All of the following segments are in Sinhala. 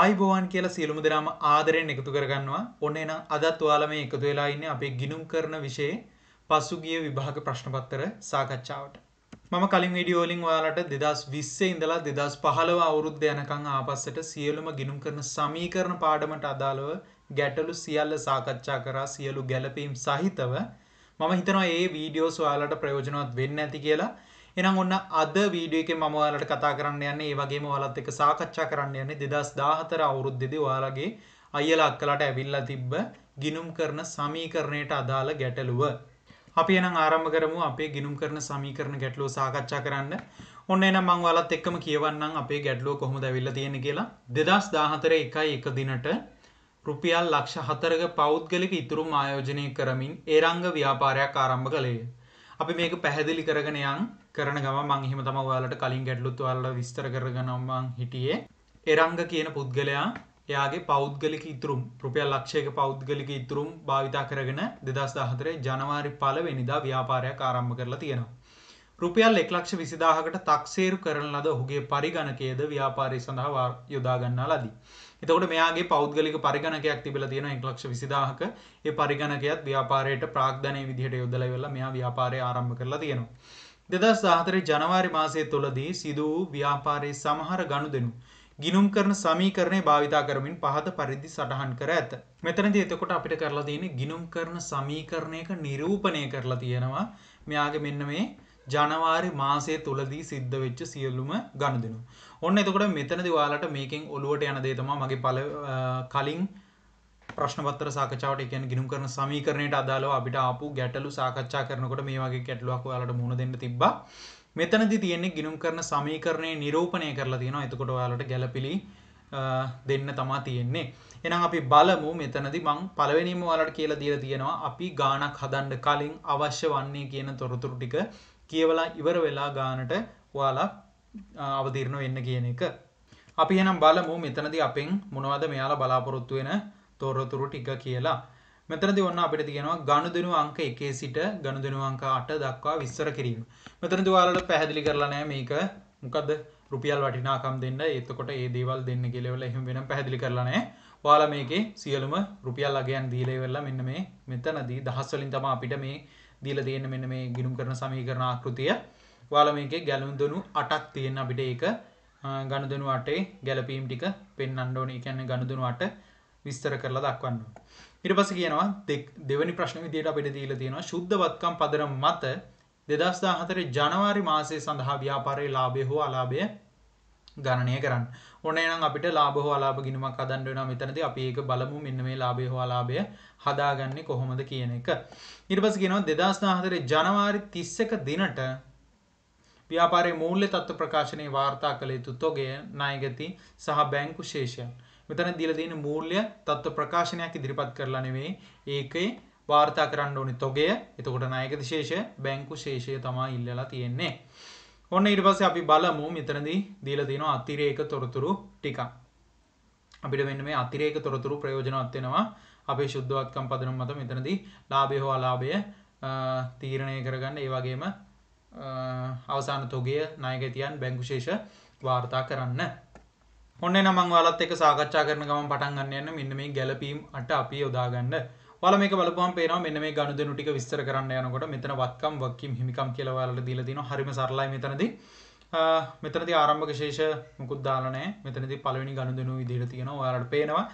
ආයිබෝවන් කියලා සියලුම දෙනාම ආදරයෙන් එකතු කරගන්නවා. ඔන්න එහෙනම් අදත් ඔයාලා මේ එකතු වෙලා ඉන්නේ අපේ ගිනුම් කරන විෂයේ පසුගිය විභාග ප්‍රශ්න පත්‍ර සාකච්ඡාවට. මම කලින් වීඩියෝ වලින් ඔයාලට 2020 ඉඳලා 2015 අවුරුද්ද යනකම් ආපස්සට සියලුම ගිනුම් කරන සමීකරණ පාඩමට අදාළව ගැටලු සියල්ල සාකච්ඡා කරා සියලු ගැළපීම් සහිතව මම හිතනවා මේ වීඩියෝස් ඔයාලට ප්‍රයෝජනවත් වෙන්න ඇති කියලා. එහෙනම් ඔන්න අද වීඩියෝ එකේ මම ඔයාලට කතා කරන්න යන්නේ ඒ වගේම ඔයාලත් එක්ක සාකච්ඡා කරන්න යන්නේ 2014 අවුරුද්දේදී ඔයාලගේ අයියලා අක්කලාට ඇවිල්ලා තිබ්බ ගිනුම් කරන සමීකරණයට අදාළ ගැටලුව. අපි එහෙනම් ආරම්භ කරමු අපේ ගිනුම් කරන සමීකරණ ගැටලුව සාකච්ඡා කරන්න. ඔන්න එහෙනම් මම ඔයාලත් එක්කම කියවන්නම් අපේ ගැටලුව කොහොමද ඇවිල්ලා තියෙන්නේ කියලා. 2014 1 1 දිනට රුපියල් ලක්ෂ හතරක පෞද්ගලික ඉතුරුම් ආයෝජනය කරමින් ඒරංග ව්‍යාපාරයක් ආරම්භ කළේය. අපි මේක පැහැදිලි කරගෙන යන් කරන ගම මංහිම තම ඔයාලට කලින් ගැඩලුත් ඔයාලට විස්තර කරගනම්මං හිටියේ එරංග කියන පුද්ගලයා එයාගේ පෞද්ගලික ඉතුරුම් රුපියල් ලක්ෂයක පෞද්ගලික ඉතුරුම් භාවිතා කරගෙන දෙදස් දාහතරේ ජනවාරි පලවෙනිදා ව්‍යාපාරයක් ආරම්භ කරලා තියෙනවා. රුපියල් එක්ලක්ෂ විසිදාහකට තක්සේරු කරන ලද ඔහුගේ පරිගණකයේද ව්‍යාපාරය සඳහා යොදාගන්නා ලදී. එතකොට මෙයාගේ පෞද්ගලික පරිගණකයක් තිබිලා තියෙන එක්ලක්ෂ විසිදාහක ඒ පරිගණකයත් ව්‍යාපාරයට ප්‍රාග්ධනය විදිහට යොදලා ඉවරලා මෙයා ව්‍යාපාරය ආරම්භ කරලා තියෙනවා. 2014 ජනවාරි මාසය තුළදී සිදු වූ ව්‍යාපාරයේ සමහර ගනුදෙනු ගිනුම් කරන සමීකරණය භාවිතා කරමින් පහත පරිදි සටහන් කර ඇත. මෙතනදී එතකොට අපිට කරලා තියෙන්නේ ගිනුම් කරන සමීකරණයක නිරූපණය කරලා තියෙනවා. මෙයාගේ මෙන්න මේ ජනවාරි මාසය තුලදී සිද්ධ වෙච්ච සියලුම ගනුදෙනු. ඔන්න එතකොට මෙතනදී ඔයාලට මේකෙන් ඔලුවට යන දේ තමයි මගේ කලින් ප්‍රශ්නපත්තර සාකච්ඡාවට කියන්නේ ගිනුම් කරන සමීකරණයට අදාළව අපිට ආපු ගැටලු සාකච්ඡා කරනකොට මේ වගේ ගැටලුවක් ඔයාලට මුහුණ දෙන්න තිබ්බා. මෙතනදී තියෙන්නේ ගිනුම් කරන සමීකරණේ නිරූපණය කරලා තියෙනවා. එතකොට ඔයාලට ගැළපිලි දෙන්න තමා තියෙන්නේ. එහෙනම් අපි බලමු මෙතනදී මං පළවෙනිම ඔයාලට කියලා දීලා තියෙනවා අපි ගාණක් හදන්න කලින් අවශ්‍ය වන්නේ කියන තොරතුරු ටික කියවලා ඉවර වෙලා ගානට ඔයාලා අවතීර්ණ වෙන්න කියන එක. අපි එහෙනම් බලමු මෙතනදී අපෙන් මොනවද මෙයාලා බලාපොරොත්තු වෙන තොරතුරු ටික කියලා මෙතනදි ඔන්න අපිට තියෙනවා ගනුදෙනු අංක 1 සිට ගනුදෙනු අංක 8 දක්වා විස්තර කිරීම. මෙතනදි ඔයාලට පැහැදිලි කරලා නැහැ මේක මොකද්ද රුපියල් වටිනාකම් දෙන්න එතකොට ඒ දේවල් දෙන්න කියලා වල එහෙම වෙනම් පැහැදිලි කරලා නැහැ. ඔයාලා මේකේ සියලුම රුපියල් අගයන් දීලා ඉවරලා මෙන්න මේ මෙතනදී දහස් වලින් තමයි අපිට මේ දීලා තියෙන මෙන්න මේ ගිණුම් කරන සමීකරණ ආකෘතිය. ඔයාලා මේකේ ගැලුම්දොනු 8ක් තියෙන අපිට ඒක ගණදනු අටේ ගැලපීම් ටික පෙන්වන්න ඕනේ. ඒ කියන්නේ ගණදනු අට විස්තර කරලා දක්වන්නවා. ඉට පස කියනවා දෙවැනි ප්‍රශ්න විදියට අපිට දීලා තියෙනවා ශුද්ධවත්කම් පදරම් මත දෙදස් දාහතර ජනවාරි මාසය සඳහා ව්‍යාපාරය ලාභය හෝ අලාභය ගණනය කරන්න ඕනෑනම් අපිට ලාභ හලාබ ගිනිමක් අදන්න වෙන මෙතනද අපි ඒක බලමු මෙන්න මේ ලාභය හලාභය හදාගන්නේ කොහොමද කියන එක. ඉරිපස කියනවා දෙදස්නාහතර ජනවාරි තිස්සක දිනට ව්‍යාපාරය මූල්‍ය තත්ත්ව ප්‍රකාශනය වාර්තා කළ යුතු තොගේ නායගති සහ බැංකු ශේෂයන් මෙතන දීලා තියෙන මූල්‍ය තත්ත්ව ප්‍රකාශනයක් ඉදිරිපත් කරලා නෙවෙයි ඒකේ වාර්තා කරන්න ඕනේ තොගය. එතකොට නායකද ශේෂය බැංකු ශේෂය තමයි ඉල්ලලා තියෙන්නේ. ඔන්න ඊට පස්සේ අපි බලමු මෙතනදී දීලා තියෙන අතිරේක තොරතුරු ටිකක්. අපිට මෙන්න මේ අතිරේක තොරතුරු ප්‍රයෝජනවත් වෙනවා. අපේ සුද්ධවත්කම් පදනම මත මෙතනදී ලාභය හෝ අලාභය තීරණය කරගන්න ඒ වගේම අවසාන තොගය නායකයන් බැංකු ශේෂ වාර්තා කරන්න. ඔන්න නමං ඔයාලත් එක්ක සාකච්ඡා කරන ගමන් පටන් ගන්න යන්න මෙන්න මේ ගැළපීම් අට අපි යොදා ගන්න. ඔයාලා මේක බලපුවම පේනවා මෙන්න මේ ගනුදෙනු ටික විස්තර කරන්න යනකොට මෙතන වත්කම් වක්කීම් හිමිකම් කියලා ඔයාලට දීලා තිනවා. හරිම සරලයි මෙතනදී. මෙතනති ආරම්භක ශේෂ මුකුත් දාලනෑ මෙතනති පලවෙනි ගණුදනු විදිර තියෙන යාට පේනවා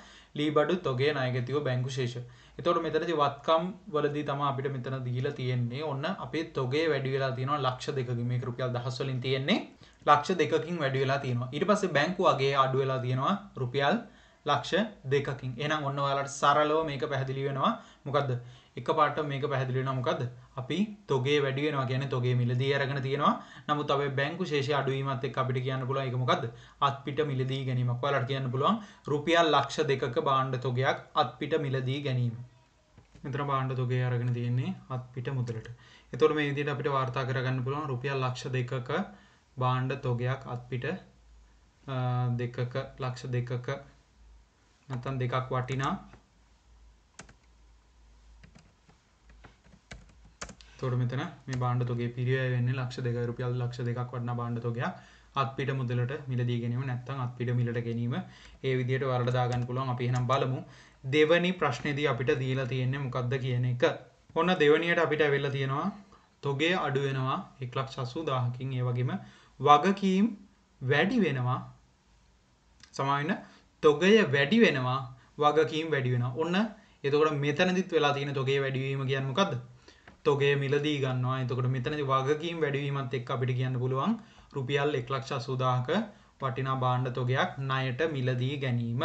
ලීබඩු තොගේ නායගතිව බැංකු ශේෂ එතවට මෙතනති වත්කම් වලදී තම අපිට මෙතන දීලා තියෙන්නේ ඔන්න අපේ තොගේ වැඩි වෙලා තියෙනවා ලක්ෂ දෙකගේ මේ කරුපියල් දහස්වලින් තියෙන්නේ ලක්ෂ දෙකකින් වැඩි වෙලා තියෙනවා. ඊට පස්සේ බැංකු අගේ අඩු වෙලා තියෙනවා රුපියල් ලක්ෂ දෙකකින්. එහෙනම් ඔන්න ඔයාලට සරලව මේක පැහැදිලි වෙනවා. මොකද්ද? එකපාරට මේක පැහැදිලි වෙනවා මොකද්ද? අපි තොගේ වැඩි වෙනවා කියන්නේ තොගේ මිලදී අරගෙන තියෙනවා. නමුත් අපේ බැංකු ශේෂය අඩු වීමත් එක්ක අපිට කියන්න පුළුවන් ඒක මොකද්ද? අත්පිට මිලදී ගැනීමක්. ඔයාලට කියන්න පුළුවන් රුපියල් ලක්ෂ දෙකක භාණ්ඩ තොගයක් අත්පිට මිලදී ගැනීම. මෙතන භාණ්ඩ තොගේ අරගෙන තියෙන්නේ අත්පිට මුදලට. එතකොට මේ විදිහට අපිට වාර්තා කරගන්න පුළුවන් රුපියල් ලක්ෂ දෙකක බාණ්ඩ තොගයක් අත්පිට දෙකක ලක්ෂ දෙකක නැතන් දෙකක් වටිනා තොරමතන මේ බාණ්ඩ තොගේ පිරිය වෙන්න ලක්ෂ දෙක රුපියල් ලක්ෂ දෙකක් වන්න බාණ්ඩ තොගයක් අත්පිට මුදලට මිලදීගෙනීම නැත්තන් අත්පිට මිලට ගැනීම ඒ විදියට වරඩදාගන්න පුළුවන් අපි නම් බලමු දෙවනි ප්‍රශ්නයේදී අපිට දීලා තියෙන්නේ මොකක්ද කියන එක ඔන්න දෙවනියට අපිට ඇවෙල්ලා තියෙනවා තොගේ අඩුවෙනවා එක් ලක්ෂ අසූ දාහකින් ඒ වගේම වගකීම් වැඩි වෙනවා සමාවෙන්න තොගය වැඩි වෙනවා වගකීම් වැඩි වෙන ඔන්න එතකොට මෙතනදිත් වෙලා තියෙන තොගේ වැඩිවීම කියන්න මොකක්ද තොගේ මිලදී ගන්නවා එතකොට මෙතනදි වගකීම් වැඩිවීමත් එක්ක අපිට කියන්න පුළුවන් රුපියල් 1,80,000ක වටිනා භාණ්ඩ තොගයක් ණයට මිලදී ගැනීම.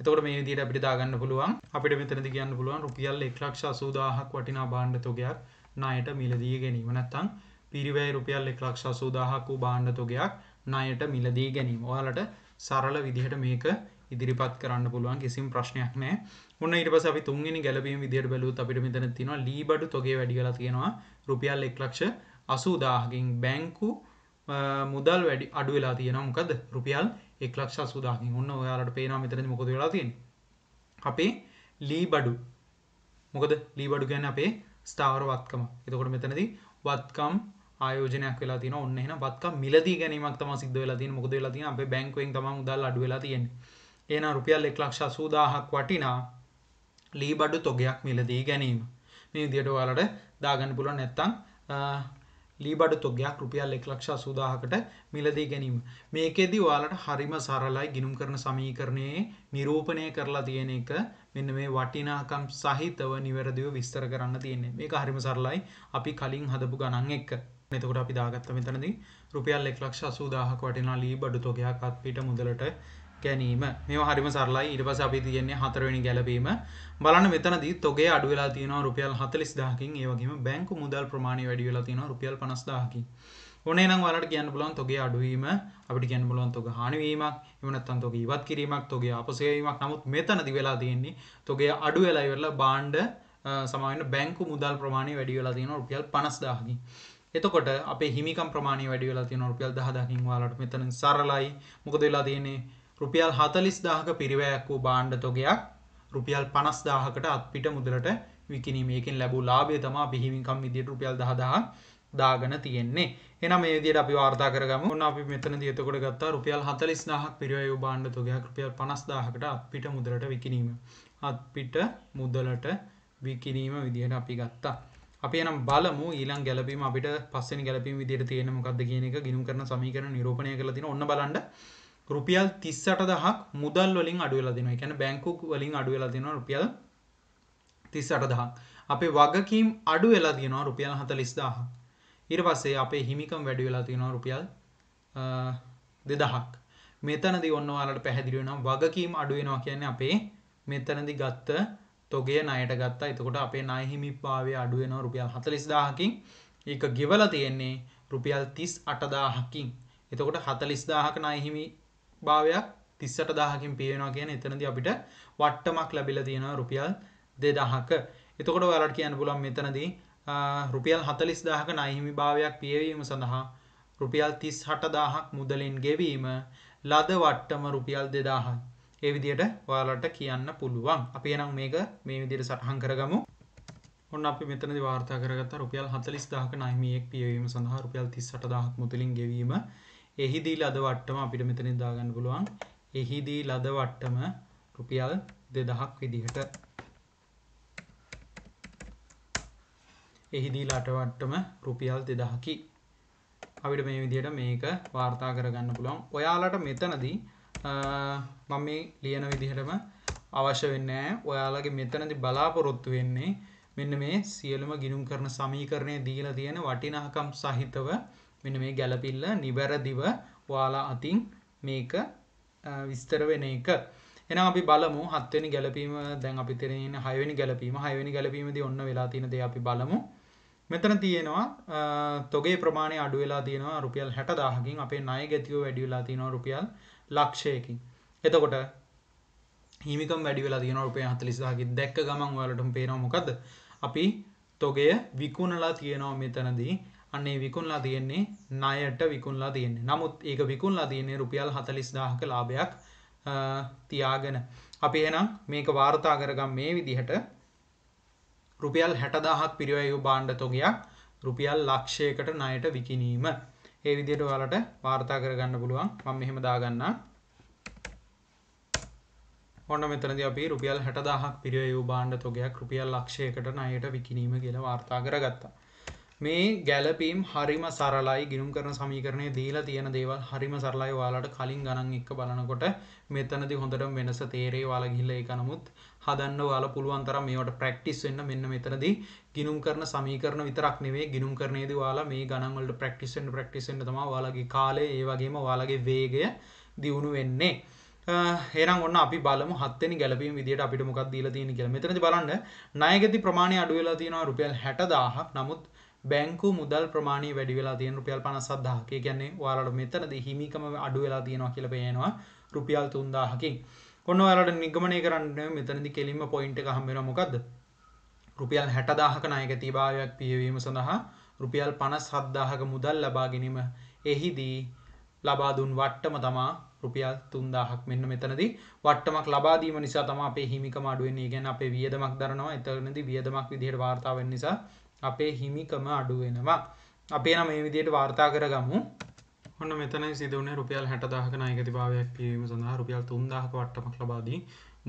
එතකොට මේ විදිහට අපිට දාගන්න පුළුවන් අපිට මෙතනදි කියන්න පුළුවන් රුපියල් 1,80,000ක් වටිනා භාණ්ඩ තොගයක් ණයට මිලදී ගැනීම. නැත්තම් පිරිවැය රුපියල් එක් ලක්ෂ අසූදාහක් වූ බාණ්ඩතොගයක් ණයට මිලදී ගැනීම. ඔයාලට සරල විදිහට මේක ඉදිරිපත් කරන්න පුළුවන් කිසිම ප්‍රශ්නයක් නැහැ. ඔන්න ඊට පස්සේ අපි තුන්වෙනි ගැළපීම් විදිහට බැලුවොත් අපිට මෙතන තියෙනවා ලීබඩු තොගේ වැඩි කරලා තියෙනවා රුපියල් 180000කින් බැංකු මුදල් වැඩි අඩු වෙලා තියෙනවා. මොකද රුපියල් 180000කින්. ඔන්න ඔයාලට පේනවා මෙතනදී මොකද වෙලා තියෙන්නේ. අපේ ලීබඩු මොකද ලීබඩු ගැන අපේ ස්ථාවර වත්කම එතකොට මෙතනදී වත්කම් ආයෝජනයක් වෙලා තියෙනවා. ඔන්න එහෙනම් වත්කම් මිලදී ගැනීමක් තමයි සිද්ධ වෙලා තියෙන්නේ. මොකද වෙලා තියෙන්නේ අපේ බැංකුවෙන් තමයි මුදල් අඩු වෙලා තියෙන්නේ. එහෙනම් රුපියල් 180000ක් වටිනා ලී බඩු තොගයක් මිලදී ගැනීම. මේ විදිහට ඔයාලට දාගන්න පුළුවන් නැත්තම් ලී බඩු තොගයක් රුපියල් 180000කට මිලදී ගැනීම. මේකෙදි ඔයාලට හරිම සරලයි ගිණුම් කරන සමීකරණයේ නිරූපණය කරලා තියෙන එක මෙන්න මේ වටිනාකම් සහිතව නිවැරදිව විස්තර කරන්න තියෙන්නේ. මේක හරිම සරලයි. අපි කලින් හදපු ගණන් එක්ක එතකොට අපි දාගත්ත මෙතනදී රුපියල් 180000ක් වටිනා ලී බඩු තොගයක් අත්පිට මුදලට ගැනීම. මේවා හරිම සරලයි. ඊට පස්සේ අපි තියන්නේ හතරවෙනි ගැළපීම. බලන්න මෙතනදී තොගේ අඩු වෙලා තියෙනවා රුපියල් 40000කින්. ඒ වගේම බැංකු මුදල් ප්‍රමාණය වැඩි වෙලා තියෙනවා රුපියල් 50000කින්. ඕනේ නම් ඔයාලට කියන්න පුළුවන් තොගේ අඩුවීම, අපිට කියන්න පුළුවන් තොග හානිවීමක්, එහෙම නැත්නම් තොග ඉවත් කිරීමක්, තොගේ ආපසු යෑමක්. නමුත් මෙතනදී වෙලා තියෙන්නේ තොගේ අඩු වෙලා ඉවරලා බාණ්ඩ සමාවෙන්න බැංකු මුදල් ප්‍රමාණය වැඩි වෙලා තියෙනවා රුපියල් 50000කින්. එතකොට අපේ හිමිකම් ප්‍රමාණය වැඩි වෙලා තියෙන රුපියල් 10000කින් ඔයාලට මෙතන සරලයි. මොකද වෙලා තියෙන්නේ රුපියල් 40000ක පිරිවැයක් වූ භාණ්ඩ තොගයක් රුපියල් 50000කට අත්පිට මුදලට විකිණීම. ඒකෙන් ලැබූ ලාභය තමයි අපි හිමිකම් විදියට රුපියල් 10000ක් දාගෙන තියෙන්නේ. එහෙනම් මේ විදියට අපි වාර්තා කරගමු. ඔන්න අපි මෙතනදී එතකොට ගත්තා රුපියල් 40000ක් පිරිවැය වූ භාණ්ඩ තොගයක් රුපියල් 50000කට අත්පිට මුදලට විකිණීම. අත්පිට මුදලට විකිණීම විදියට අපි ගත්තා. අපි එනම් බලමු ඊළඟ ගැලපීම අපිට පස්වෙනි ගැලපීම විදියට තියෙන මොකක්ද කියන එක ගිණුම් කරන සමීකරණ නිරූපණය කරලා තිනවා. ඔන්න බලන්න. රුපියල් 38000ක් මුදල් වලින් අඩු වෙලා දෙනවා. ඒ කියන්නේ බැංකු වලින් අඩු වෙලා දෙනවා රුපියල් 38000ක්. අපේ වගකීම් අඩු වෙලා තියෙනවා රුපියල් 40000ක්. ඊට පස්සේ අපේ හිමිකම් වැඩි වෙලා තියෙනවා රුපියල් 2000ක්. මෙතනදී ඔන්න ඔයාලට පැහැදිලි වෙනවා වගකීම් අඩු වෙනවා කියන්නේ අපේ මෙතනදී ගත්ත තොගේ ණයට ගත්තා. එතකොට අපේ ණය හිමිභාවය අඩු වෙනවා රුපියල් 40000කින්. ඒක ගෙවලා තියෙන්නේ රුපියල් 38000කින්. එතකොට 40000ක ණය හිමිභාවයක් 38000කින් පියවෙනවා කියන්නේ එතනදී අපිට වට්ටමක් ලැබිලා තියෙනවා රුපියල් 2000ක. එතකොට ඔයාලට කියන්න පුළුවන් මෙතනදී රුපියල් 40000ක ණයහිමි භාවයක් පියවීම සඳහා රුපියල් 38000ක් මුදලින් ගෙවීම ලද වට්ටම රුපියල් 2000යි. ඒ විදිහට ඔයාලට කියන්න පුළුවන්. අපි එහෙනම් මේක මේ විදිහට සටහන් කරගමු. ඔන්න අපි මෙතනදි වාර්තා කරගත්ත රුපියල් 40000ක නයිමියෙක් පියවීම සඳහා රුපියල් 38000ක් මුදලින් ගෙවීම. එහිදී ලද වට්ටම අපිට මෙතනින් දාගන්න පුළුවන්. එහිදී ලද වට්ටම රුපියල් 2000ක් විදිහට එහිදී ලටවට්ටම රුපියල් දෙදහකි අපිට මේ විදියට මේක වාර්තා කරගන්න පුළුවන් ඔයාලට මෙතනදී මම මේ ලියන විදිහටම අවශ්‍ය වෙන්න ඔයාලගේ මෙතනදි බලාපොරොත්තු වෙන්නේ මෙන්න මේ සියලුම ගිනුම් කරන සමීකරණය දීලා තියෙන වටිනාකම් සහිතව මෙන්න මේ ගැලපිල්ල නිවැරදිව ඔයාලා අතින් මේක විස්තර වෙන එක එනම් අපි බලමු හත්වෙනි ගැලපීම දැන් අපි තෙරෙන හයවෙනි ගැලපීම හයවෙනි ගැලපීමදී ඔන්න වෙලා තියෙන දේ අපි බලමු. මෙතන තියෙනවා තොගේ ප්‍රමාණය අඩු වෙලා තියෙනවා රුපියල් 60000කින් අපේ ණය ගැතියෝ වැඩි වෙලා තියෙනවා රුපියල් ලක්ෂයකින් එතකොට හිමික වැඩි වෙලා තියෙන රුපය හතලිස්දාගේ දැක්ක ගමන් ඔයාලටම පේනවා මොකද අපි තොගය විකුණලා තියෙනවා මෙතනදී අන්නේ විකුණලා තියෙන්නේ ණයට විකුණලා තියෙන්නේ. නමුත් ඒක විකුණලා තියෙන්නේ රුපියල් 40000ක ලාභයක් තියාගෙන. අපි එහෙනම් මේක වාර්තා කරගම් මේ විදිහට රුපියල් 60000ක් පිරිවැයු භාණ්ඩ තොගයක් රුපියල් ලක්ෂයකට ණයට විකිණීම ඒ විදිහට ඔයාලට වාර්තා කරගන්න පුළුවන් මම මෙහෙම දාගන්නම් ඔන්න මෙතනදී අපි රුපියල් 60000ක් පිරිය යූ භාණ්ඩ තොගයක් රුපියල් ලක්ෂයකට ණයට විකිණීම කියලා වාර්තා කරගත්තා. මේ ගැළපීම් හරිම සරලයි ගිණුම් කරන සමීකරණයේ දීලා තියෙන දේවල් හරිම සරලයි ඔයාලට කලින් ගණන් එක්ක බලනකොට මෙතනදී හොඳටම වෙනස තේරේ ඔයාලා ගිහිල්ලා ඒක නමුත් හදන්න ඔයාලා පුළුවන් තරම් මේවට ප්‍රැක්ටිස් වෙන්න මෙන්න මෙතනදී ගිණුම් කරන සමීකරණ විතරක් නෙවෙයි ගිණුම් කරනේදී ඔයාලා මේ ගණන් වලට ප්‍රැක්ටිස් වෙන්න ප්‍රැක්ටිස් වෙන්න තමයි ඔයාලගේ කාලය ඒ වගේම ඔයාලගේ වේගය දියුණු වෙන්නේ. එහෙනම් ඔන්න අපි බලමු හත් වෙනි ගැළපීම් විදියට අපිට මොකක්ද දීලා තියෙන්නේ කියලා. මෙතනදී බලන්න ණයගති ප්‍රමාණය අඩු වෙලා තියෙනවා රුපියල් 60000ක්. නමුත් බැංකු මුදල් ප්‍රමාණය වැඩි වෙලා තියෙන රුපියල් 57000ක. ඒ කියන්නේ ඔයාලට මෙතනදී හිමිකම අඩු වෙලා තියෙනවා කියලා පේනවා රුපියල් 3000කින්. ඔන්න ඔයාලට නිගමනය කරන්න මෙතනදි කෙලින්ම පොයින්ට් එක හම්බ වෙනවා මොකද්ද රුපියල් 60000ක ණයකදී භාවයක් පියවීම සඳහා රුපියල් 57000ක මුදල් ලබා ගැනීම එහිදී ලබා දුන් වට්ටම තමා රුපියල් 3000ක් මෙන්න මෙතනදී වට්ටමක් ලබා දීම නිසා තමයි අපේ හිමිකම අඩු වෙන්නේ. ඒ කියන්නේ අපේ වියදමක් දරනවා. එතනදී වියදමක් විදිහට වාර්තා වෙන්න නිසා අපේ හිමිකම අඩු වෙනවා. අපේ නම මේ විදිහට වාර්තා කරගමු. ඔන්න මෙතන සිදුවන රුපියල් හැටදාහක නායකතිභාවයක් පිරීම සඳහා රුපියල් තුන්දාහක වට්ටමක් ලබාදී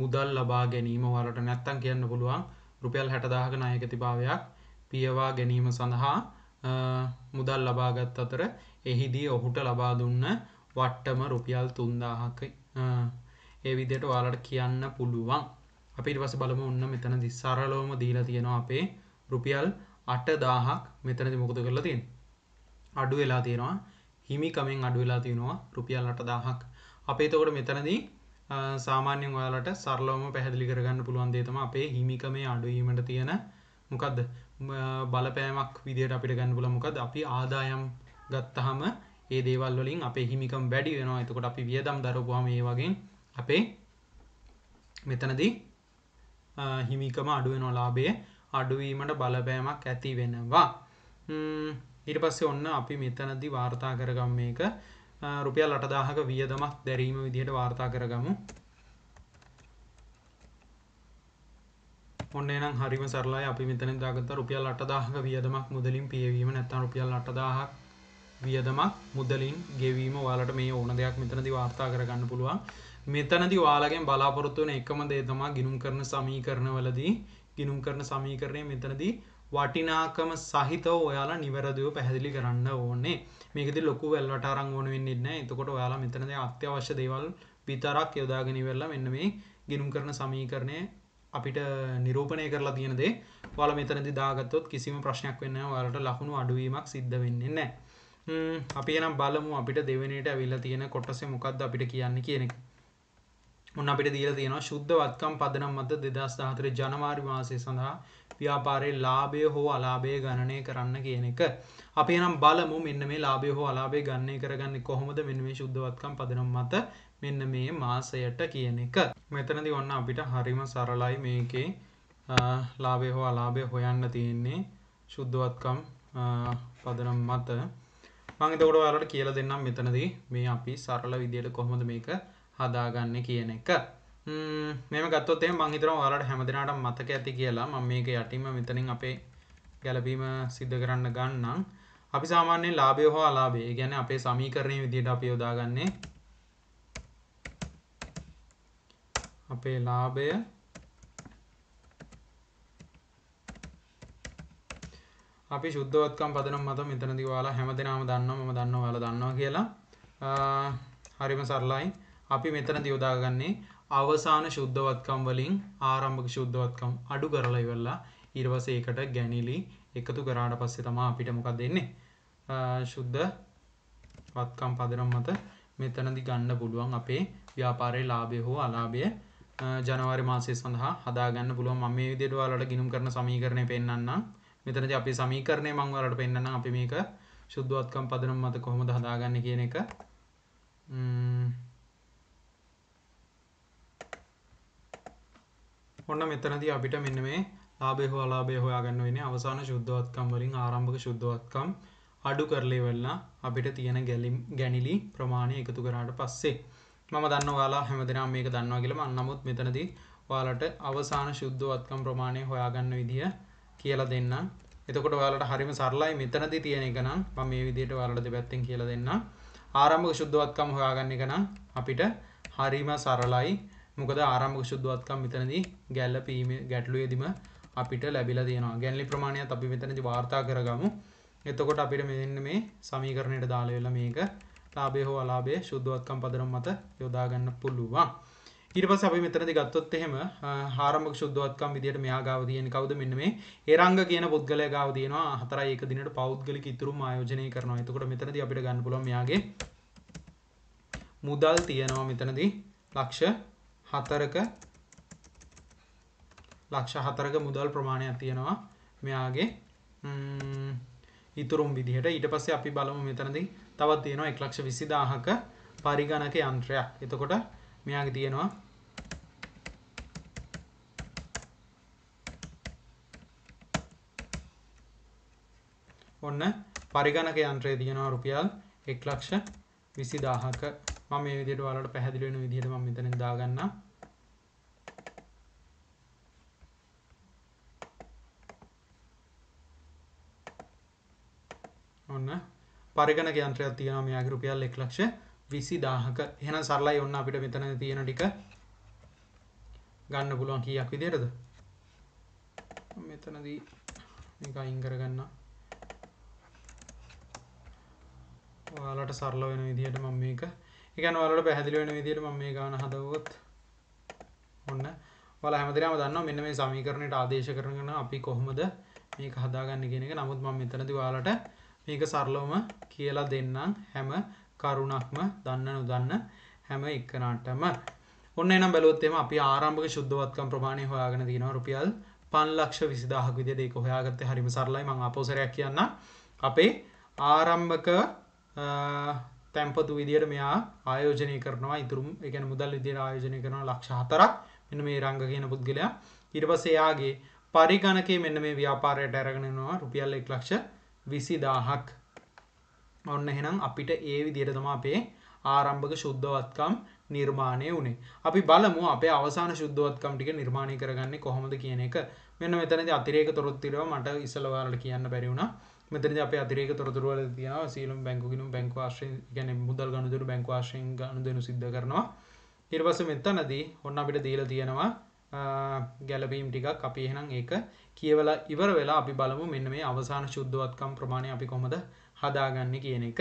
මුදල් ලබා ගැනීම වලට නැත්තන් කියන්න පුළුවන් රුපියල් හැටදාහක නායකතිභාවයක් පියවා ගැනීම සඳහා මුදල් ලබාගත් අතර එහිදී ඔහුට ලබා දුන්න වට්ටම රුපියල් තුන්දාහක ඒ විදියට ඔයාලට කියන්න පුළුවන් අපිට පස බලම ඔන්න මෙතන දිස්සාරලෝම දීලා තියෙනවා අපේ රුපියල් අටදාහක් මෙතනදි මොකද කරලා තින් අඩු වෙලා තියෙනවා හිමිකමෙන් අඩුවෙලා තියෙනවා රුපියල් 8000ක්. අපේ එතකොට මෙතනදී සාමාන්‍යයෙන් ඔයාලට සරලවම පැහැදිලි කරගන්න පුළුවන් දේ තමයි අපේ හිමිකමේ අඩුවීමට තියෙන මොකද්ද බලපෑමක් විදිහට අපිට ගන්න පුළුවන් මොකද්ද අපි ආදායම් ගත්තාම ඒ දේවල් වලින් අපේ හිමිකම් වැඩි වෙනවා. එතකොට අපි වියදම් දරපුවාම ඒ වගේ අපේ මෙතනදී හිමිකම අඩු වෙනවා. ලාභයේ අඩුවීමට බලපෑමක් ඇති වෙනවා. ඊට පස්සේ ඔන්න අපි මෙතනදී වාර්තා කරගම් මේක රුපියල් 8000ක වියදමක් දැරීම විදිහට වාර්තා කරගමු. ඔන්න එනම් හරිම සරලයි අපි මෙතනින් දාගත්තා රුපියල් 8000ක වියදමක් මුදලින් පියවීම නැත්නම් රුපියල් 8000ක් වියදමක් මුදලින් ගෙවීම ඔයාලට මේ ඕන දෙයක් මෙතනදී වාර්තා කරගන්න පුළුවන්. මෙතනදී ඔයාලගෙන් බලාපොරොත්තු වෙන එකම දේ තමයි ගිණුම් කරන සමීකරණවලදී ගිණුම් කරන සමීකරණය මෙතනදී වටිනාකම සහිතව ඔයාලා නිවැරදිව පැහැදිලි කරන්න ඕනේ මේකද ලොකු වැල්වට අරන් ඕන වෙන්නේ නැහැ. එතකොට ඔයාලා මෙතනදී අත්‍යවශ්‍ය දේවල් විතරක් යොදාගෙන ඉවරලා මෙන්න මේ ගිනුම් කරන සමීකරණය අපිට නිරූපණය කරලා තියෙන දේ ඔයාලා මෙතනදී දාගත්තොත් කිසිම ප්‍රශ්නයක් වෙන්නේ නැහැ. ඔයාලට ලකුණු අඩුවීමක් සිද්ධ වෙන්නේ නැහැ. අපි එනම් බලමු අපිට දෙවෙනියට ඇවිල්ලා තියෙන කොටසේ මොකද්ද අපිට කියන්නේ කියන එක. ඔන්න අපිට දීලා තියෙනවා ශුද්ධ වත්කම් පදනම් මත 2014 ජනවාරි මාසය සඳහා ව්‍යාපාරයේ ලාභය හෝ අලාභය ගණනය කරන්න කියන එක. අපි එහෙනම් බලමු මෙන්න මේ ලාභය හෝ අලාභය ගණනය කරගන්නේ කොහොමද මෙන්න මේ ශුද්ධවත්කම් පදනම් මත මෙන්න මේ මාසයට කියන එක. මෙතනදී ඔන්න අපිට හරිම සරලයි මේකේ ලාභය හෝ අලාභය හොයන්න තියෙන්නේ ශුද්ධවත්කම් පදනම් මත. මම එතකොට ඔයාලට කියලා දෙන්නම් මෙතනදී මේ අපි සරල විදියට කොහොමද මේක හදාගන්න කියන එක මෙම ගත්තොත්තේ මංහිතර වාලට හැමදිනට මතක ඇති කියලා ම මේක යටටීම මෙතනින් අපේ ගැලපීම සිද්ධ කරන්න ගන්නම් අපි සාමාන්‍යෙන් ලාබය හෝ අලාබේ ගැන අපේ සමීකරණය විදිට අපි යොදාගන්නේ අපේ ලාභය අපි ශුද්ධවත්කම් පදනම් මත මෙතනදි ඔයාලා හැමදෙනාම දන්නවා මම දන්නවා ඔයාලා දන්නවා කියලා හරිම සරලයි අපි මෙතනදී යොදාගන්නේ අවසාන ශුද්ධවත්කම් වලින් ආරම්භක ශුද්ධවත්කම් අඩු කරලා ඉවරලා ඊට පස්සේ ඒකට ගැණිලි එකතු කරාට පස්සේ තමයි අපිට මොකක්ද එන්නේ? ශුද්ධ වත්කම් පදනම් මත මෙතනදී ගන්න පුළුවන් අපේ ව්‍යාපාරයේ ලාභය හෝ අලාභය ජනවාරි මාසය සඳහා හදාගන්න පුළුවන් මම මේ විදිහට ඔයාලට ගිණුම් කරන සමීකරණය පෙන්නන්නම්. මෙතනදී අපේ සමීකරණය මම ඔයාලට පෙන්නන්නම් අපි මේක ශුද්ධවත්කම් පදනම් මත කොහොමද හදාගන්නේ කියන එක. ම්ම් ඔන්න මෙතනදී අපිට මෙන්න මේ ලාභය හෝ අලාභය හොයාගන්න වෙන්නේ අවසාන සුද්ධවත්කම් වලින් ආරම්භක සුද්ධවත්කම් අඩු කරලා වෙලා අපිට තියෙන ගැනිලි ප්‍රමාණය එකතු කරාට පස්සේ මම දන්න ඔයාලා හැමදෙනාම මේක දන්නවා කියලා මම නමුත් මෙතනදී ඔයාලට අවසාන සුද්ධවත්කම් ප්‍රමාණය හොයාගන්න විදිය කියලා දෙන්නම් එතකොට ඔයාලට හරිම සරලයි මෙතනදි තියෙන එක නම් මම මේ විදිහට ඔයාලට දෙපැත්තෙන් කියලා දෙන්නම් ආරම්භක සුද්ධවත්කම හොයාගන්න එක නම් අපිට හරිම සරලයි මොකද ආරම්භක ශුද්ධවත්කම් මෙතනදී ගැල්ල පීම ගැටලුවේදීම අපිට ලැබිලා තියෙනවා. ගැන්ලි ප්‍රමාණයත් අපි මෙතනදී වාර්තා කරගමු. එතකොට අපිට මෙන්න මේ සමීකරණයට දාලා වෙලා මේක ලාභය හෝ අලාභය ශුද්ධවත්කම් පදනම මත යොදා ගන්න පුළුවන්. ඊට පස්සේ අපි මෙතනදී ගත්තොත් එහෙම ආරම්භක සුද්ධවත්කම් විදියට මෙයා ගාව තියෙන කවුද මෙන්න මේ ඒරංග කියන පුද්ගලයා ගාව තියෙනවා හතරයි එක දිනට පෞද්ගලික ඉතුරුම් ආයෝජනය කරනවා. එතකොට මෙතනදී අපිට ගන්න පුළුවන් මෙයාගේ මුදල් තියෙනවා මෙතනදී ලක්ෂ හතරක ලක්ෂ හතරක මුදල් ප්‍රමාණයක් තියෙනවා මෙයාගේ ඉතුරුම් විදිහට ඊට පස්සේ අපි බලමු මෙතනදී තවත් තියෙනවා 1 ලක්ෂ 20000ක පරිගණක යන්ත්‍රයක්. එතකොට මෙයාගේ තියෙනවා ඔන්න පරිගණක යන්ත්‍රය තියෙනවා රුපියල් 1 ලක්ෂ 20000ක මම මේ විදිහට ඔයාලට පැහැදිලි වෙන විදිහට මම මෙතනින් දාගන්නම් ඔන්න පරිගණක යන්ත්‍රයක් තියෙනවා මෙයාගේ රුපියල් 120000ක එහෙනම් සරලයි ඔන්න අපිට මෙතන තියෙන ටික ගන්න පුළුවන් කීයක් විදියටද මෙතනදී මේක අයින් කරගන්න ඔයාලට සරල වෙන විදිහට මම මේක එකන වලට පැහැදිලි වෙන විදිහට මම මේ ගාන හදවුවොත් ඔන්න ඔයාලා හැමතිරම දන්නවා මෙන්න මේ සමීකරණයට ආදේශ කරගෙන අපි කොහොමද මේක හදාගන්න කියන එක නමුත් මම මෙතනදී ඔයාලට මේක සරලවම කියලා දෙන්නම් හැම කරුණක්ම දන්න නොදන්න හැම එකනටම ඔන්න එනම් බැලුවොත් එම අපි ආරම්භක සුද්ධවත්කම් ප්‍රමාණය හොයාගෙන තිනවා රුපියල් 5 20000ක් විදිහට ඒක හොයාගත්තේ හරිම සරලයි මම ආපෞසරයක් කියන්න අපේ ආරම්භක තැන්පතු විදියට මෙයා ආයෝජනය කරනවා ඉතුරුම් එකන මුදල් විදියට ආයෝජනය කරනවා ලක්ෂ හතරක් මෙන්න මේ රංග කියන පුද්ගලයා ඊට පස්සේ එයාගේ පරිගණකේ මෙන්න මේ ව්‍යාපාරයට අරගෙන යනවා රුපියල් 1 ලක්ෂ 20000ක් ඔන්න එහෙනම් අපිට ඒ විදියට තමයි අපේ ආරම්භක සුද්ධවත්කම් නිර්මාණය වුණේ. අපි බලමු අපේ අවසාන සුද්ධවත්කම් ටික නිර්මාණය කරගන්නේ කොහොමද කියන එක. මෙන්න මෙතනදී අතිරේක තොරතුරු මට ඉස්සල ඔයාලට කියන්න බැරි වුණා. මෙතන අප අතිරේක තොරතුරුවල තියන සීලම් බැංකුකිනු බැංක ආශයෙන් ගැන මුදල් ගණුදුරු බැංක ආශයෙන් ගණු දෙනු සිද්ධ කරනවා ඉර්වස මෙත්තනදී ඔන්න අපිට දීල තියෙනවා ගැලපීම් ටිකක් අපි එහෙනම් ඒක කියවලා ඉවර වෙලා අපි බලමු මෙන්න මේ අවසාන ශුද්ධවත්කම් ප්‍රමාණය අපි කොහොමද හදාගන්න කියන එක.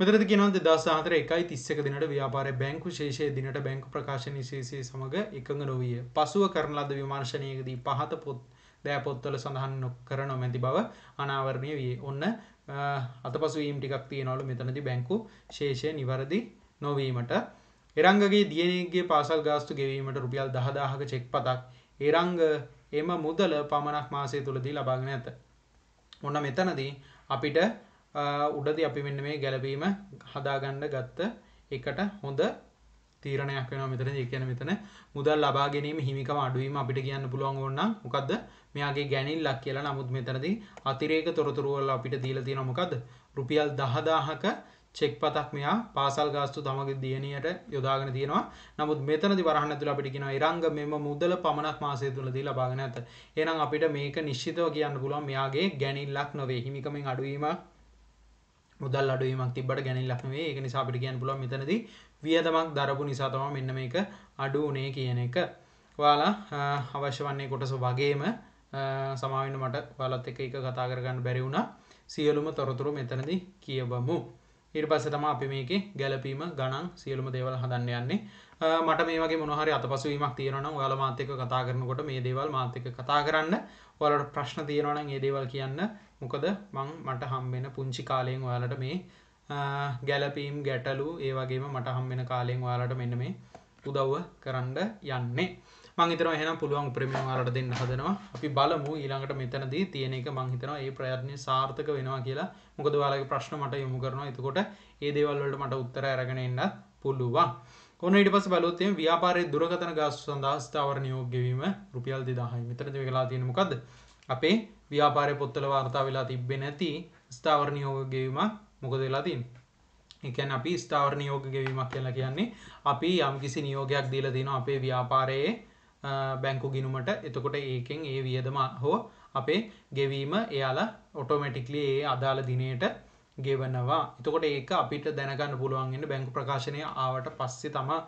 මෙතනද කියනවා 2014 1යි 31 දිනට ව්‍යාපාරයේ බැංකු ශේෂයේ දිනට බැංකු ප්‍රකාශන විශේෂයේ සමග එකඟ නොවිය. පසුව කරන ලද විමර්ශනයේදී පහත පොත් දෑ පොත්වල සඳහන් කර නොමැති බව අනාවරණය වී ඔන්න අතපසුවීම් ටිකක් තියෙනවලු මෙතනති බැංකු ශේෂය නිවරදි නොවීමට එරංගගේ දියනගේ පාසල් ගාස්තු ගෙවීමට රුපියල් දහදාහක චෙක් පතක් එරංග එම මුදල පමණක් මාසය තුළදී ලබාගෙන ඇත. ඔන්න මෙතනදී අපිට උඩද අපි මෙන්න මේ ගැලපීම හදාගණ්ඩ ගත්ත එකට හොඳ තීරණයක් වෙනවා මෙතන ඒ කියන්නේ මෙතන මුදල් ලබා ගැනීම හිමිකම අඩුවීම අපිට කියන්න පුළුවන් ඕනනම් මොකද්ද මෙයාගේ ගැනිල්ලක් කියලා නමුත් මෙතනදී අතිරේක තොරතුරු වල අපිට දීලා තියෙනවා මොකද්ද රුපියල් 10000ක චෙක් පතක් මෙයා පාසල් ගාස්තු තමගේ දියණියට යොදාගෙන තියෙනවා. නමුත් මෙතනදී වරහන් ඇතුළේ අපිට කියනවා ඉරංග මෙම මුදල පමණක් මාසය තුලදී ලබාගෙන ඇත. එහෙනම් අපිට මේක නිශ්චිතව කියන්න පුළුවන් මෙයාගේ ගැනිල්ලක් නොවේ. හිමිකමෙන් අඩුවීම මුදල් අඩුවීමක් තිබ්බට ගැනිල්ලක් නෙවෙයි. ඒක නිසා අපිට කියන්න පුළුවන් මෙතනදී වියදමක් දරපු නිසා තමයි මෙන්න මේක අඩු උනේ කියන එක. ඔයාලා අවශ්‍ය වන්නේ කොටස වගේම සමාවෙන්න මට ඔයාලත් එක එක කතා කරගන්න බැරි වුණා. සියලුම තොරතුරු මෙතනදී කියවමු. ඊට පස්සේ තමයි අපි මේකේ ගැළපීම ගණන් සියලුම දේවල් හදන්න යන්නේ. මට මේ වගේ මොන හරි අතපසුවීමක් තියෙනවා නම් ඔයාලා මාත් එක්ක කතා කරනකොට මේ දේවල් මාත් එක්ක කතා කරන්න. ඔයාලට ප්‍රශ්න තියෙනවා නම් ඒ දේවල් කියන්න. මොකද මං මට හම්බෙන පුංචි කාලයෙන් ඔයාලට මේ ගැලපීම් ගැටලු ඒ වගේම මට හම් වෙන කාලෙෙන් වාලට මෙන්න මේ උදව්ව කරන්න යන්නේ මංගතර හෙන පුළුවන් ප්‍රමිම වාලට දෙන්න හදනවා අපි බලමු ඊළඟට මෙතනදී තියෙන එක මංහිතනවා ඒ ප්‍රයත්නය සාර්ථක වෙනවා කියලා මොකද වාලගේ ප්‍රශ්න මට යොමු කරනවා එතකොට ඒ දේවල්වලට මට උත්තර ඇරගෙන එන්න පුළුවන්. ඔන්න ඉට පස බලොත්තේ ව්‍යාපාරය දුරගතන ගස් සඳහස්ථාවර නියෝග්‍යවීම රුපියල් දෙදාහයි මෙතරද වෙලා තියෙන මොකද අපේ ව්‍යාපාරය පොත්තල වාර්තා වෙලා තිබ්බෙන ඇති ස්ථාවර නියෝගගේීමක් මොකද වෙලා තින්නේ එකැන් අපි ස්ථාවර නියෝග ගෙවීමක් කියලා කියන්නේ අපි යම්කිසි නියෝගයක් දීලා තිනවා අපේ ව්‍යාපාරයේ බැංකු ගිණුමට එතකොට ඒකෙන් ඒ වියදම හෝ අපේ ගෙවීම එයාලා ඔටෝමැටික්ලි ඒ අදාළ දිනයට ගෙවනවා. එතකොට ඒක අපිට දැනගන්න පුළුවන් වෙන බැංකු ප්‍රකාශනය ආවට පස්සේ තමයි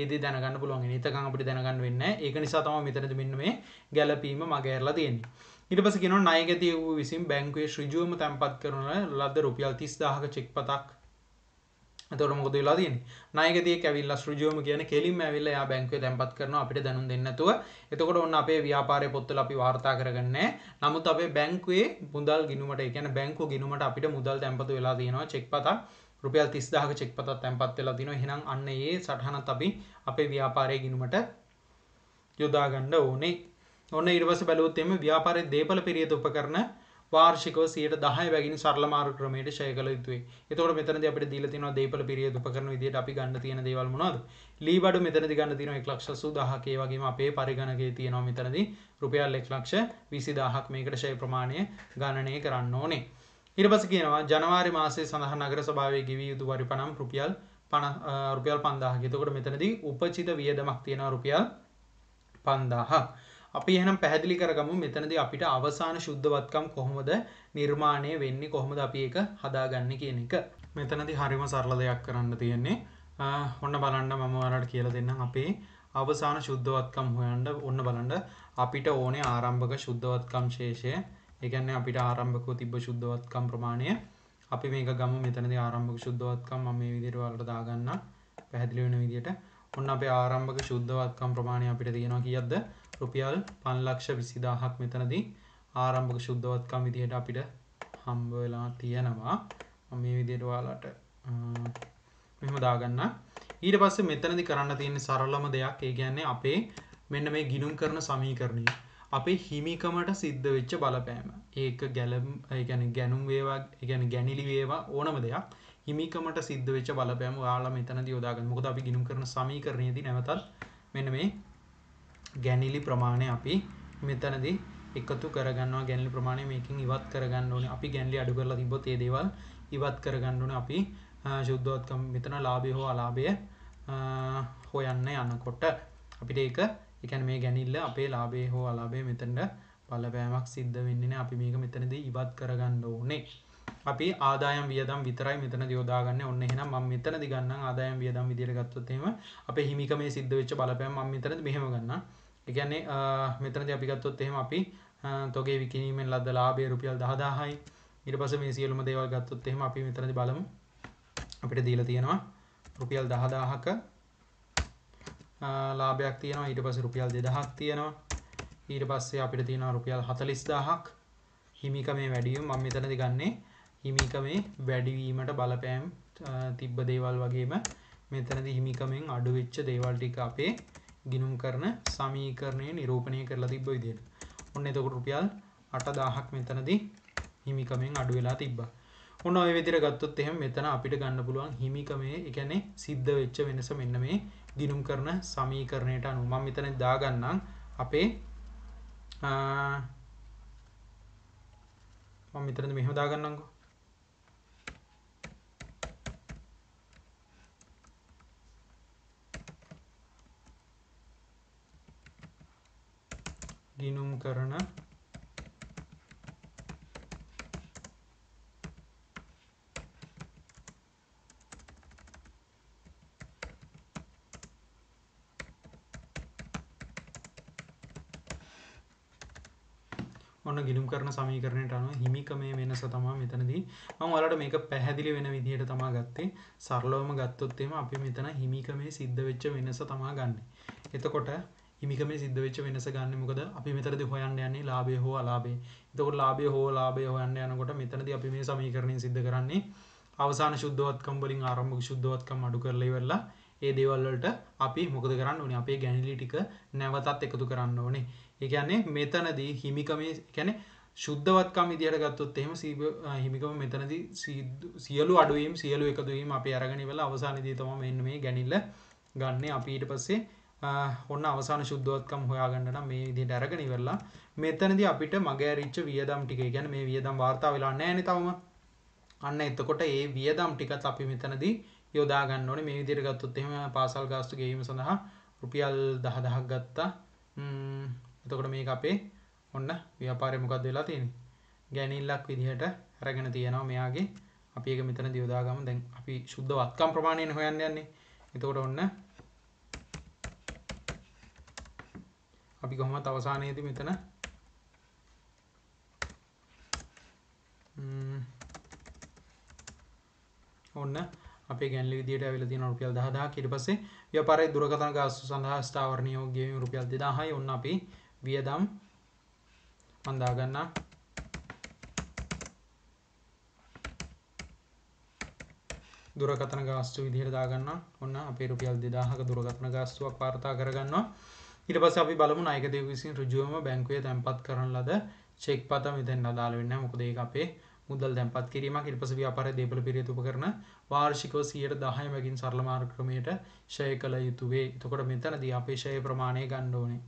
ඒදී දැනගන්න පුළුවන් වෙන්නේ. එතකන් අපිට දැනගන්න වෙන්නේ නැහැ. ඒක නිසා තමයි මෙතනදී මෙන්න මේ ගැළපීම මගහැරලා තියෙන්නේ. ඉටපස කෙන අයගති වූ විසින් බැංකවේ ශ්‍රජුවම තැන්පත් කරන ලද රුපියල් තිස් දාහක චෙක් පතක් තොර මොද ලදන් නයගති ඇවිල්ල ශ්‍රජුවම කියන කෙලින් ඇවිල්ල යා බැංකව තැන්පත් කරන අපිට දැනු දෙන්නතුව එතකොට ඔන්න අපේ ව්‍යාපාරය පොත්තල අපි වාර්තා කරගන්න නමුත් අපේ බැංකවේ මුදල් ගිනුමට එකන බැංකු ගිනුමට අපිට මුදල් තැන්පතු වෙලා තියෙනවා චෙක් පතක් රුපියල් තිස්දාහ චෙක් පතත් තැන්පත් වෙලා තින හෙනම් අන්න ඒ සටහනත් අපි අපේ ව්‍යාපාරය ගිනුමට යොදාගණ්ඩ ඕනේ ඔන්න ඉරවස බැලූත් එම ව්‍යාපාරයේ දේපල පිරියත උපකරණ වාර්ෂිකව 10% වැගින් සරල මාර්ග ක්‍රමයට ෂය කළ යුතුයි. එතකොට මෙතනදී අපිට දීලා තියෙනවා දේපල පිරියද උපකරණ විදියට අපි ගන්න තියෙන දේවල් මොනවද? ලී බඩු මෙතනදී ගන්න තියෙනවා 180000ක ඒ වගේම අපේ පරිගණකයේ තියෙනවා මෙතනදී රුපියල් 120000ක් මේකට ෂය ප්‍රමාණය ගණනය කරන්න ඕනේ. ඊට පස්සේ කියනවා ජනවාරි මාසයේ සඳහා නගර සභාවේ ගිවිය යුතු වරි පනම් රුපියල් 50 රුපියල් 5000ක. එතකොට මෙතනදී උපචිත වියදමක් තියෙනවා රුපියල් 5000ක්. අපි එහෙනම් පැහැදිලි කරගමු මෙතනදී අපිට අවසාන ශුද්ධවත්කම් කොහොමද නිර්මාණය වෙන්නේ කොහොමද අපි ඒක හදාගන්නේ කියන එක. මෙතනදී හරිම සරල දෙයක් කරන්න තියෙන්නේ. ඔන්න බලන්න මම ඔයාලට කියලා දෙන්නම් අපේ අවසාන ශුද්ධවත්කම් හොයන්න ඔන්න බලන්න අපිට ඕනේ ආරම්භක ශුද්ධවත්කම් ශේෂය. ඒ කියන්නේ අපිට ආරම්භකව තිබ්බ ශුද්ධවත්කම් ප්‍රමාණය. අපි මේක ගමු මෙතනදී ආරම්භක ශුද්ධවත්කම් මම මේ විදිහට ඔයාලට දාගන්නම්. පැහැදිලි වෙන විදිහට. ඔන්න අපේ ආරම්භක ශුද්ධවත්කම් ප්‍රමාණය අපිට තියෙනවා කීයක්ද? 0.5 රුපියල් පන්ලක්ෂ විසිදාහක් මෙතනදී ආරම්භක ශුද්ධවත්කම් විදිහට අපිට හම්බවෙලා තියෙනවා මේ විදියට වාලට මෙම දාගන්න ඊට පස්ස මෙතනදි කරන්න තියෙන සරලම දෙයක් ඒ ගැන්නේ අපේ මෙන්න මේ ගිනුම් කරන සමීකරණය අපේ හිමිකමට සිද්ධ වෙච්ච බලපෑම ඒක ගැලම් ගැන ගැනුම් වේවා ගැන ගැනිලි වේවා ඕනම දෙයක් හිමිකමට සිද්ධ වෙච්ච බලපෑම යාලා මෙතනදී යොදාගන්න මොකද අපි ගිනුම් කරන සමීකරණයේදී නැවතත් මෙන්න මේ ගැනිලි ප්‍රමාණය අපි මෙතනදී එකතු කරගන්නවා ගැනිලි ප්‍රමාණය මේකෙන් ඉවත් කරගන්න ඕනේ. අපි ගැනිලි අඩු කරලා තිබ්බොත් ඒ දේවල් ඉවත් කරගන්න ඕනේ. අපි ශුද්ධවත්කම මෙතන ලාභය හෝ අලාභය හොයන්න යනකොට අපිට ඒක ඒ කියන්නේ මේ ගැනිල්ල අපේ ලාභය හෝ අලාභය මෙතනට බලපෑමක් සිද්ධ වෙන්නේ නැහැ. අපි මේක මෙතනදී ඉවත් කරගන්න ඕනේ. අපි ආදායම් වියදම් විතරයි මෙතන යොදාගන්න ඔන්න එහෙනම් මම මෙතනදි ගන්න ආදායම් වියදම් විදියට ගත්තොත් එහෙම අපේ හිමිකමේ සිද්ධ වෙච්ච බලපෑම් මම මෙතනදි මෙහෙම ගන්නම් එකන්නේ මෙතනද අපිගත්තොත් එහෙම අපි තොගේ විකිනීමෙන් ලද ලාභය රුපියල් 10000යි. ඊට පස්සේ මේ සියලුම දේවල් ගත්තොත් එහෙම අපි මෙතනදී බලමු. අපිට දීලා තියෙනවා රුපියල් 10000ක ලාභයක් තියෙනවා. ඊට පස්සේ රුපියල් 2000ක් තියෙනවා. ඊට පස්සේ අපිට තියෙනවා රුපියල් 40000ක් හිමිකමේ වැඩිවීම මම මෙතනදී ගන්නේ හිමිකමේ වැඩිවීමට බලපෑම් තිබ්බ දේවල් වගේම මෙතනදී හිමිකමෙන් අඩු වෙච්ච දේවල් ටික අපේ ගිනුම් කරන සමීකරණය නිරූපණය කරලා තිබ්බ විදියට. ඔන්න එතකොට රුපියල් 8000ක් මෙතනදී හිමිකමෙන් අඩු වෙලා තිබ්බා. ඔන්න ඔය විදිහට ගත්තොත් එහෙම මෙතන අපිට ගන්න පුළුවන් හිමිකමේ ඒ කියන්නේ සිද්ධ වෙච්ච වෙනස මෙන්න මේ ගිනුම් කරන සමීකරණයට අනුව. මම මෙතන දාගන්නම් අපේ මම මෙතනද මෙහෙම දාගන්නම්කෝ. ගිනුම් කරන ඔන්න ගිලුම් කරන සමීකරණයට අනුව හිමිකමේ වෙනස තමා මෙතනදී මම ඔයාලට මේක පැහැදිලි වෙන විදිහට තමා ගත්තේ සරලවම ගත්තොත් එහෙම අපි මෙතන හිමිකමේ සිද්ධ වෙච්ච වෙනස තමා ගන්නෙ. එතකොට හිමිකමේ සිද්ධ වෙච්ච වෙනස ගන්න මොකද අපි මෙතනදී හොයන්න යන්නේ ලාභය හෝ අලාභය. එතකොට ලාභය හෝ ලාභය හොයන්න යනකොට මෙතනදී අපි මේ සමීකරණයෙන් සිද්ධ කරන්නේ අවසාන ශුද්ධවත්කම් වලින් ආරම්භක ශුද්ධවත්කම් අඩු කරලා ඉවරලා ඒ දේවල් වලට අපි මොකද කරන්න ඕනේ? අපේ ගැණිලි ටික නැවතත් එකතු කරන්න ඕනේ. ඒ කියන්නේ මෙතනදී හිමිකමේ කියන්නේ ශුද්ධවත්කම් විදිහට ගත්තොත් එහෙම හිමිකම මෙතනදී සියලු අඩුවීම් සියලු එකතුවීම් අපි අරගෙන ඉවරලා අවසානයේදී තමයි මෙන්න මේ ගැණිල්ල ගන්න අපි ඊට පස්සේ ඔන්න අවසාන ශුද්ධෝත්කම් හොයාගන්න නම් මේ විදිහට අරගෙන ඉවරලා මෙතනදී අපිට මගහැරිච්ච වියදම් ටික කියන්නේ මේ වියදම් වාර්තා වෙලා නැහැ නේ තවම. අන්න එතකොට ඒ වියදම් ටිකත් අපි මෙතනදී යොදා ගන්න ඕනේ. මේ විදිහට ගත්තොත් එහෙම පාසල් ගාස්තු ගෙවීම සඳහා රුපියල් 10000ක් ගත්තා. එතකොට මේක අපේ ඔන්න ව්‍යාපාරය මොකද්ද වෙලා තියෙන්නේ? ගැනිල්ලක් විදිහට අරගෙන තියෙනවා මෙයාගේ. අපි ඒක මෙතනදී යොදාගමු. දැන් අපි සුද්ධ වත්කම් ප්‍රමාණයෙන් හොයන්න යන්නේ. එතකොට ඔන්න අපි කොහොමත් අවසානයේදී මෙතන ඔන්න අපේ ගැන්ලි විදියට ඇවිල්ලා තියෙනවා රුපියල් 10000ක් ඊට පස්සේ ව්‍යාපාරයේ දුරකථන ගාස්තු සඳහා ස්ථාවර නියෝග ගෙවීම රුපියල් 2000යි ඔන්න අපි වියදම් මම දාගන්නම් දුරකථන ගාස්තු විදිහට දාගන්නම් ඔන්න අපේ රුපියල් 2000ක දුරකථන ගාස්තුවක් වාර්තා කරගන්නවා ඊට පස්සේ අපි බලමු නායකදේව විසින් ඍජුවම බැංකුවේ තැන්පත් කරන ලද චෙක් පත මෙතෙන් අදාළ වෙන්නේ නැහැ. මොකද ඒක අපේ මුදල් තැන්පත් කිරීමක් ඊට පස්සේ ව්‍යාපාරයේ දේපල පිරියත උපකරණ වාර්ෂිකව 10% මගින් සරල මාර්ග ක්‍රමයට ෂය කළ යුතු වේ. එතකොට මෙතනදී අපේ ෂය ප්‍රමාණය ගන්න ඕනේ.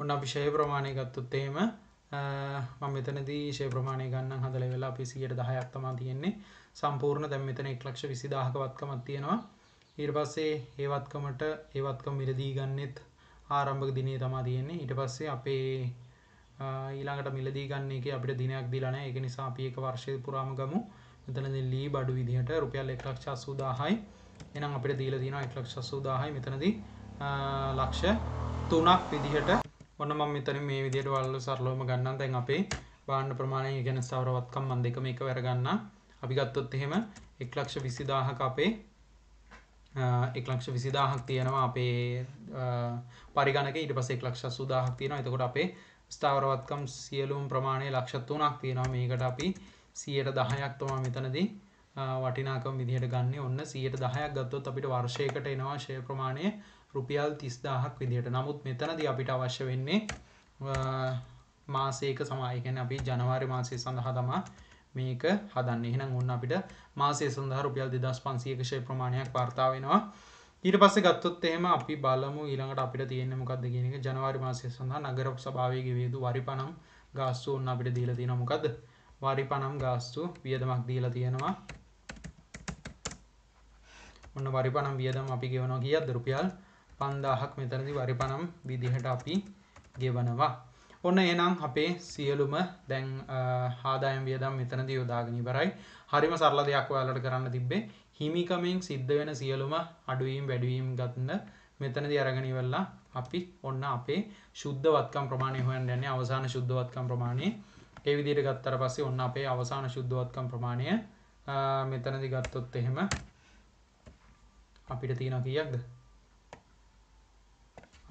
ඔන්න අපි ෂය ප්‍රමාණය ගත්තොත් එහෙම මම මෙතනදී ෂය ප්‍රමාණය ගන්නම් හදලා ඉවරලා අපි 10%ක් තමයි තියෙන්නේ. සම්පූර්ණ දැන් මෙතන 1,20,000ක වත්කමක් තියෙනවා. ඊට පස්සේ ඒ වත්කමට ඒ වත්කම මිලදී ගන්නෙත් ආරම්භක දිනේ තමයි තියෙන්නේ. ඊට පස්සේ අපේ ඊළඟට මිලදී ගන්න එකේ අපිට දිනයක් දීලා නැහැ. ඒක නිසා අපි එක වර්ෂය පුරාම ගමු. මෙතනදී ලී බඩු විදිහට රුපියල් 1,80,000යි. එහෙනම් අපිට දීලා තියෙනවා 1,80,000යි. මෙතනදී ලක්ෂ 3ක් විදිහට ඔන්න මම මෙතන මේ විදිහට වල සරලවම ගන්නම්. දැන් අපේ වාහන ප්‍රමාණය ගැන සවරවත්කම් මම දෙකම එකවර ගන්නම්. අපි ගත්තොත් එහෙම එක් ලක්ෂ විසිදාහක අපේ එක් ලක්ෂ විසිදාහක් තියෙනවා අපේ පරිගණක ඊට පස්සේ එක් ලක්ෂ සුදාහක් තියෙනවා එතකොට අපේ ස්ථාවරවත්කම් සියලුම් ප්‍රමාණය ලක්ෂ තුනක් තියෙනවා මේකට අපි සියයට දහයක් තමා මෙතනදී වටිනාකම් විදිහට ගන්න ඔන්න සියයට දහයක් ගත්තොත් අපිට වර්ෂයකට එනවා ශය ප්‍රමාණය රුපියල් තිස්දාහක් විදිහට නමුත් මෙතනද අපිට අවශ්‍ය වෙන්නේ මාසේක සමායකැන අපි ජනවාරි මාසය සඳහා තමා මේක හදන්න එහෙනම් ඔන්න අපිට මාසය සඳහා රුපියල් 2500ක ෂෙයා ප්‍රමාණයක් වාර්තා වෙනවා ඊට පස්සේ ගත්තොත් එහෙම අපි බලමු ඊළඟට අපිට තියෙන්නේ මොකද්ද කියන එක ජනවාරි මාසය සඳහා නගර සභාවේ ගෙවියදු වරිපණම් ගාස්තු ඔන්න අපිට දීලා තියෙනවා මොකද්ද වරිපණම් ගාස්තු වියදමක් දීලා තියෙනවා ඔන්න වරිපණම් වියදම් අපි ගෙවනවා කීයක්ද රුපියල් 5000ක් මෙතනදී වරිපණම් විදිහට අපි ගෙවනවා ඔන්න එනම් අපේ සියලුම දැන් හාදායම් වියදම් මෙතනද යොදාගෙන ඉවරයි හරිම සරල දෙයක් ඔයාලට කරන්න තිබ්බේ හිමිකමෙන් සිද්ධ වෙන සියලුම අඩුවීම් වැඩුවීම් ගන්න මෙතනදි අරගෙන ඉවරලා අපි ඔන්න අපේ ශුද්ධවත්කම් ප්‍රමාණය හොයන්න යන්නේ අවසාන ශුද්ධවත්කම් ප්‍රමාණය ඒ විදිහට ගත්තට පස්සේ ඔන්න අපේ අවසාන ශුද්ධවත්කම් ප්‍රමාණය මෙතනදි ගත්තොත් එහෙම අපිට තියෙන කීයක්ද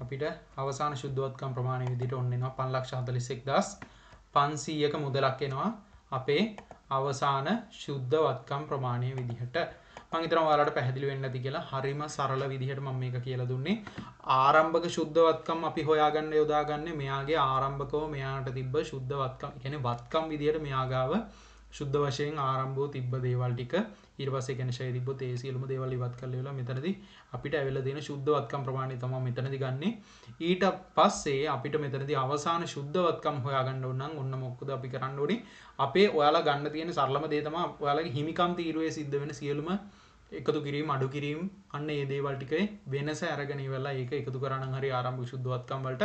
අපිට අවසාන ශුද්ධවත්කම් ප්‍රමාණය විදිහට ඔන්න එනවා 541500ක මුදලක් එනවා අපේ අවසාන ශුද්ධවත්කම් ප්‍රමාණය විදිහට මං හිතනවා ඔයාලට පැහැදිලි වෙන්න ඇති කියලා හරිම සරල විදිහට මම මේක කියලා දුන්නේ ආරම්භක ශුද්ධවත්කම් අපි හොයාගන්න යොදාගන්නේ මෙයාගේ ආරම්භකව මෙයාට තිබ්බ ශුද්ධවත්කම් කියන්නේ වත්කම් විදිහට මෙයා ගාව සුද්ධ වශයෙන් ආරම්භ වූ තිබ්බ දේවල් ටික ඊට පස්සේ කියන්නේ ෂය තිබ්බොත් ඒ සියලුම දේවල් ඉවත් කරලා ඉවරලා මෙතනදී අපිට ඇවිල්ලා දෙන සුද්ධවත්කම් ප්‍රමාණය තමයි මෙතනදී ගන්නෙ ඊට පස්සේ අපිට මෙතනදී අවසාන සුද්ධවත්කම් හොයාගන්න ඕන නම් ඔන්න මොකද අපි කරන්න ඕනේ අපේ ඔයාලා ගන්න තියෙන සරලම දේ තමයි ඔයාලගේ හිමිකම් තීරුවේ සිද්ධ වෙන සියලුම එකතු කිරීම අඩු කිරීම අන්න ඒ දේවල් ටිකේ වෙනස අරගෙන ඉවරලා ඒක එකතු කරා නම් හරි ආරම්භ සුද්ධවත්කම් වලට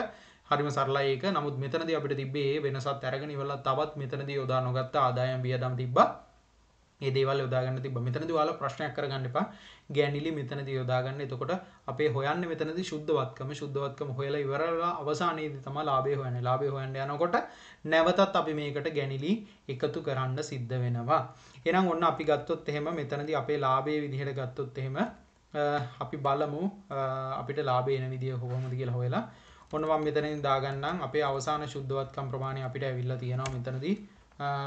හරිම සරලයි ඒක. නමුත් මෙතනදී අපිට තිබ්බේ මේ වෙනසත් අරගෙන ඉවරලා තවත් මෙතනදී යොදා නොගත්ත ආදායම් වියදම් තිබ්බා. මේ දේවල් යොදා ගන්න තිබ්බා. මෙතනදී ඔයාලා ප්‍රශ්නයක් කරගන්න එපා. ගෑනිලි මෙතනදී යොදා ගන්න. එතකොට අපේ හොයන්නේ මෙතනදී සුද්ධවත්කම සුද්ධවත්කම හොයලා ඉවරලා අවසානයේදී තමයි ලාභය හොයන්නේ. ලාභය හොයන්න යනකොට නැවතත් අපි මේකට ගෑනිලි එකතු කරන්න සිද්ධ වෙනවා. එහෙනම් ඔන්න අපි ගත්තොත් එහෙම මෙතනදී අපේ ලාභයේ විදිහට ගත්තොත් එහෙම අපි බලමු අපිට ලාභය එන විදිය කොහොමද කියලා හොයලා ඔන්න මම මෙතනින් දාගන්නම් අපේ අවසාන ශුද්ධවත්කම් ප්‍රමාණය අපිට ඇවිල්ලා තියෙනවා මෙතනදී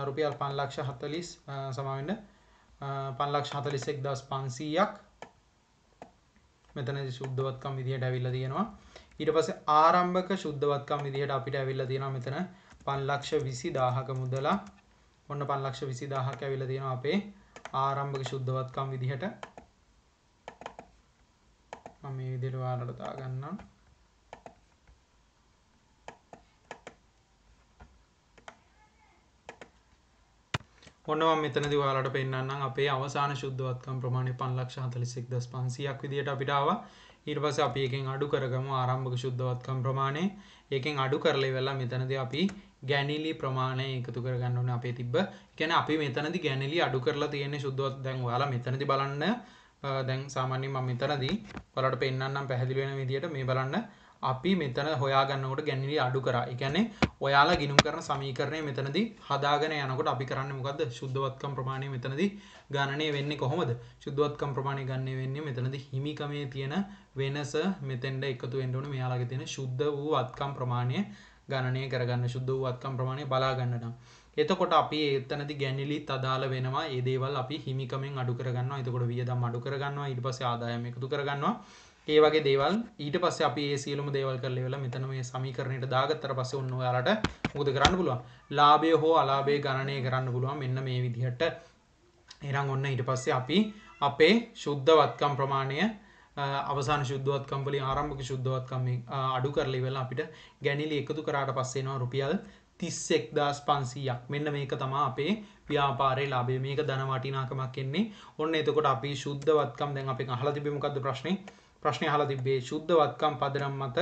රුපියල් 540 සමා වෙන්න 541500ක් මෙතනදී සුද්ධවත්කම් විදිහට ඇවිල්ලා තියෙනවා. ඊට පස්සේ ආරම්භක සුද්ධවත්කම් විදිහට අපිට ඇවිල්ලා තියෙනවා මෙතන 520000ක මුදලා. ඔන්න 520000ක් ඇවිල්ලා තියෙනවා අපේ ආරම්භක සුද්ධවත්කම් විදිහට. මම මේ විදිහට වාරලට දාගන්නම්. ඔන්නම මෙතනදි ඔයාලට පෙන්වන්නම් අපේ අවසාන ශුද්ධවත්කම් ප්‍රමාණය 541500ක් විදියට අපිට ආවා. ඊට පස්සේ අපි එකෙන් අඩු කරගමු ආරම්භක ශුද්ධවත්කම් ප්‍රමාණය. ඒකෙන් අඩු කරලා ඉවරලා මෙතනදී අපි ගැනිලි ප්‍රමාණය එකතු කරගන්න ඕනේ අපේ තිබ්බ. ඒ කියන්නේ අපි මෙතනදී ගැනිලි අඩු කරලා තියෙන ශුද්ධවත් දැන් ඔයාලා මෙතනදී බලන්න දැන් සාමාන්‍යයෙන් මම මෙතනදී ඔයාලට පෙන්වන්නම් පැහැදිලි වෙන විදියට මේ බලන්න අපි මෙතන හොයාගන්නකොට ගැනලි අඩු කරා එකන්නේ ඔයාලා ගිනුම් කරන සමීකරණය මෙතනද හදාගෙන යනකොට අපි කරන්න මොකද ශුද්ධවත්කම් ප්‍රමාණය මෙතනද ගණනය වෙන්නේ කොහොමද ශුද්ධවත්කම් ප්‍රමාණය ගන්න වෙන්නේ මෙතනද හිමිකමේ තියෙන වෙනස මෙතෙන්ට එකතු වෙන්ඩුවන මෙයාලාගේ තියෙන ශුද්ධ වූ අත්කම් ප්‍රමාණය ගණනය කරගන්න ශුද්ධ වූ අත්කම් ප්‍රමාණය බලාගන්නනම් එතකොට අපි එතනති ගැනිලිත් අදාළ වෙනවා ඒදේවල් අපි හිමිකමෙන් අඩු කරගන්න එතකොට වියදම් අඩු කරගන්නවා ඉට පස ආදායම එකතු කරගන්නවා ඒ වගේ දේවල් ඊට පස්සේ අපි ඒ සියලුම දේවල් කරලා ඉවරලා මෙතන මේ සමීකරණයට දාගත්තට පස්සේ ඔන්න ඔයාලට මොකද කරන්න පුළුවන්? ලාභය හෝ අලාභය ගණනය කරන්න පුළුවන් මෙන්න මේ විදිහට. එහෙනම් ඔන්න ඊට පස්සේ අපි අපේ සුද්ධවත්කම් ප්‍රමාණය අවසාන ශුද්ධවත්කම් වලින් ආරම්භක ශුද්ධවත්කම් අඩු කරලා ඉවරලා අපිට ගැණිලි එකතු කරාට පස්සේ එනවා රුපියල් 31500ක්. මෙන්න මේක තමයි අපේ ව්‍යාපාරයේ ලාභය. මේක ධන වටිනාකමක් එන්නේ. ඔන්න එතකොට අපි ශුද්ධවත්කම් දැන් අපි අහලා තිබෙ මොකද්ද ප්‍රශ්නේ? ප්‍රශ්නය අහලා තිබේ ශුද්ධ වත්කම් පදනම් මත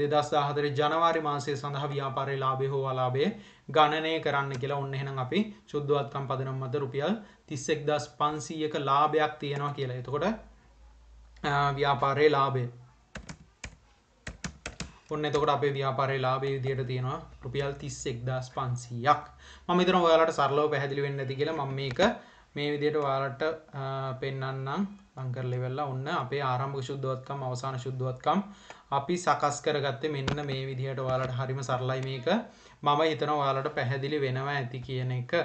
දෙදස් දාහතර ජනවාරි මාසය සඳහා ව්‍යාපාරය ලාබේ හෝ වලාබේ ගණනය කරන්න කියලා ඔන්න එහෙනම් අපි ශුද්ධවත්කම් පදනම් මත රුපියල් තිස්සෙක් දස් පන්සීයක ලාභයක් තියෙනවා කියලා එතකොට ව්‍යාපාරය ලාබේ ඔන්න එතකොට අපේ ව්‍යාපාරය ලාභය විදියට තියෙනවා රුපියල් 31500ක් මම හිතනවා ඔයාලට සරලව පැහැදිලි වෙන්න ඇති කියලා මම මේක මේ විදියට ඔයාලට පෙන්වන්නම් බංකර් ලෙවල්ලා ඔන්න අපේ ආරම්භ ශුද්ධවත්කම් අවසාන ශුද්ධවත්කම් අපි සකස් කරගත්තේ මෙන්න මේ විදිහට ඔයාලට හරිම සරලයි මේක මම හිතනවා ඔයාලට පැහැදිලි වෙනවා ඇති කියන එක